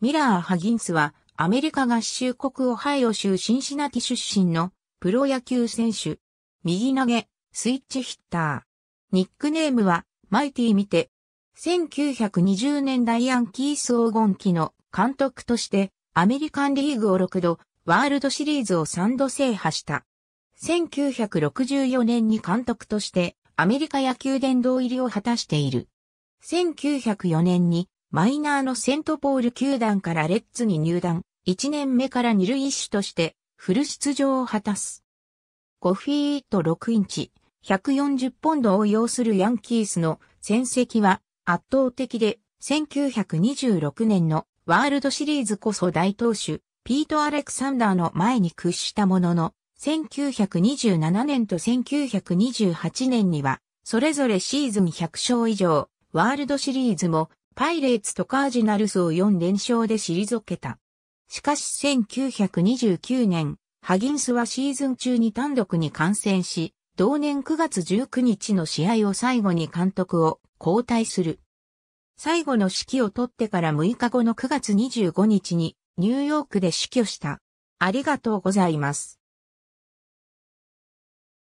ミラー・ハギンスは、アメリカ合衆国オハイオ州シンシナティ出身のプロ野球選手。右投げ、スイッチヒッター。ニックネームは、マイティ見て、1920年代ヤンキース黄金期の監督として、アメリカンリーグを6度、ワールドシリーズを3度制覇した。1964年に監督として、アメリカ野球殿堂入りを果たしている。1904年にマイナーのセントポール球団からレッズに入団、1年目から二塁手としてフル出場を果たす。5フィート6インチ、140ポンドを要するヤンキースの戦績は圧倒的で、1926年のワールドシリーズこそ大投手、ピート・アレクサンダーの前に屈したものの、1927年と1928年には、それぞれシーズン100勝以上、ワールドシリーズもパイレーツとカージナルスを4連勝で退けた。しかし1929年、ハギンスはシーズン中に単独に感染し、同年9月19日の試合を最後に監督を交代する。最後の指揮を取ってから6日後の9月25日にニューヨークで死去した。ありがとうございます。